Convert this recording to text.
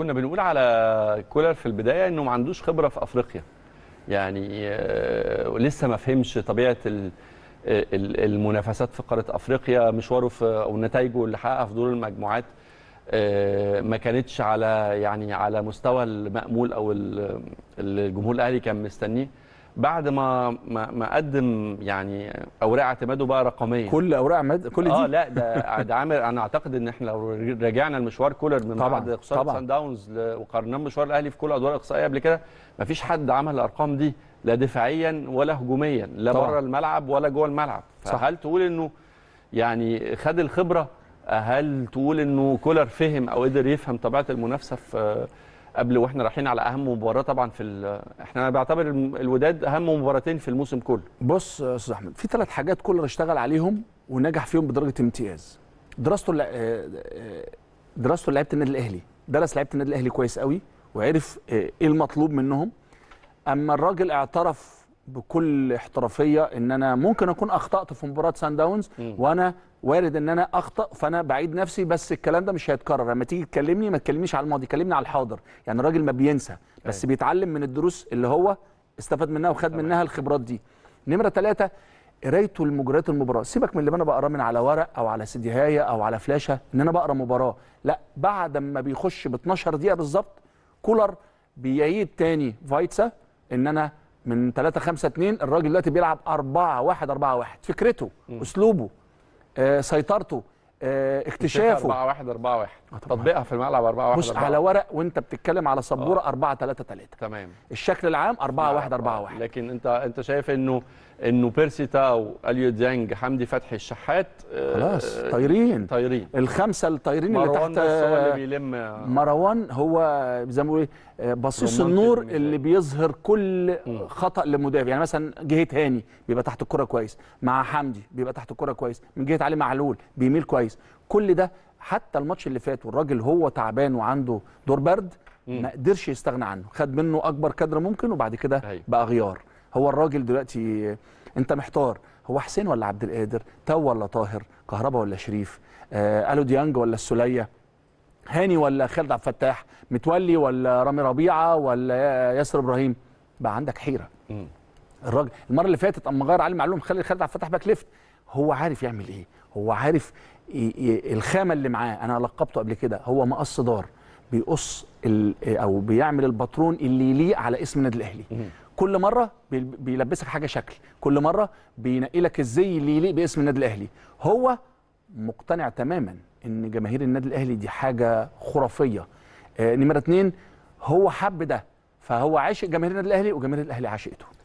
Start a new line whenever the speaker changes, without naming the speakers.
كنا بنقول على كولر في البدايه انه ما عندوش خبره في افريقيا يعني آه، لسه ما فهمش طبيعه آه، المنافسات في قاره افريقيا مشواره في او نتائجه اللي حققها في دور المجموعات آه، ما كانتش على يعني على مستوى المأمول او الجمهور الاهلي كان مستنيه بعد ما ما, ما قدم يعني اوراق اعتماده بقى رقميه كل
اوراق اعتماد كل دي اه لا ده
ده عامل انا اعتقد ان احنا لو راجعنا لمشوار كولر من طبعا بعد خساره سان داونز وقارناه بمشوار الاهلي في كل ادوار الاقصائيه قبل كده ما فيش حد عمل الارقام دي لا دفاعيا ولا هجوميا لا بره الملعب ولا جوه الملعب فهل صح. تقول انه يعني خد الخبره هل تقول انه كولر فهم او قدر يفهم طبيعه المنافسه في قبل واحنا رايحين على اهم مباراه طبعا في ال... احنا بعتبر الوداد
اهم مباراتين في الموسم كله بص يا استاذ احمد في ثلاث حاجات كولر اشتغل عليهم ونجح فيهم بدرجه امتياز دراسته آه، آه، دراسته لعيبه النادي الاهلي درس لعيبه النادي الاهلي كويس قوي وعرف آه، ايه المطلوب منهم اما الراجل اعترف بكل احترافيه ان انا ممكن اكون اخطات في مباراه سان داونز وانا وارد ان انا اخطا فانا بعيد نفسي بس الكلام ده مش هيتكرر لما تيجي تكلمني ما تكلمنيش على الماضي كلمني على الحاضر يعني الراجل ما بينسى بس أي. أيوة. بيتعلم من الدروس اللي هو استفاد منها وخد طبعا. منها الخبرات دي نمره ثلاثة قرايته لمجريات المباراه سيبك من اللي انا بقراه من على ورق او على سيديهايه او على فلاشه ان انا بقرا مباراه لا بعد ما بيخش ب 12 دقيقه بالظبط كولر بيعيد تاني فايتسا ان انا من 3 5 2 الراجل دلوقتي بيلعب 4 1 4 1 فكرته م. اسلوبه آه سيطرته آه، اكتشافه 4 1 4 1 تطبيقها في الملعب 4 1 بص على ورق وانت بتتكلم على سبوره 4 3 3 تمام الشكل العام 4 1 4 1 لكن
انت انت شايف انه انه بيرسي تاو اليو ديانج حمدي فتحي الشحات آه، خلاص آه طايرين
طايرين الخمسه الطايرين اللي تحت هو اللي آه، بيلم مروان هو زي ما ايه بصيص النور اللي بيظهر كل خطا للمدافع يعني مثلا جهه هاني بيبقى تحت الكره كويس مع حمدي بيبقى تحت الكره كويس من جهه علي معلول بيميل كويس كويس كل ده حتى الماتش اللي فات والراجل هو تعبان وعنده دور برد ما قدرش يستغنى عنه خد منه اكبر قدر ممكن وبعد كده أيوه. بقى غيار هو الراجل دلوقتي انت محتار هو حسين ولا عبد القادر تو ولا طاهر كهربا ولا شريف آه الو ديانج ولا السليه هاني ولا خالد عبد الفتاح متولي ولا رامي ربيعه ولا ياسر ابراهيم بقى عندك حيره الراجل المره اللي فاتت اما غير علي معلوم خلي خالد عبد الفتاح باك ليفت هو عارف يعمل ايه هو عارف الخامه اللي معاه انا لقبته قبل كده هو مقص دار بيقص او بيعمل الباترون اللي يليق على اسم النادي الاهلي كل مره بيلبسك حاجه شكل كل مره بينقي لك الزي اللي يليق باسم النادي الاهلي هو مقتنع تماما ان جماهير النادي الاهلي دي حاجه خرافيه آه نمره اتنين هو حب ده فهو عاشق جماهير النادي الاهلي وجماهير الاهلي عاشقته